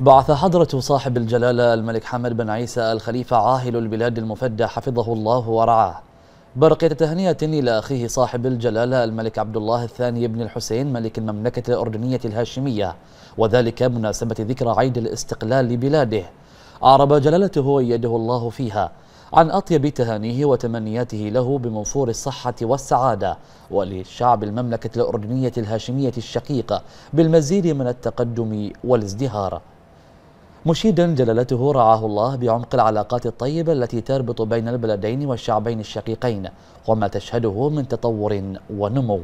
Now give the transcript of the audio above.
بعث حضرة صاحب الجلالة الملك حمد بن عيسى الخليفة عاهل البلاد المفدى حفظه الله ورعاه برقية تهنئة إلى أخيه صاحب الجلالة الملك عبد الله الثاني بن الحسين ملك المملكة الأردنية الهاشمية وذلك مناسبة ذكرى عيد الاستقلال لبلاده أعرب جلالته ويده الله فيها عن أطيب تهانيه وتمنياته له بمنفور الصحة والسعادة ولشعب المملكة الأردنية الهاشمية الشقيقة بالمزيد من التقدم والازدهار مشيدا جلالته رعاه الله بعمق العلاقات الطيبة التي تربط بين البلدين والشعبين الشقيقين وما تشهده من تطور ونمو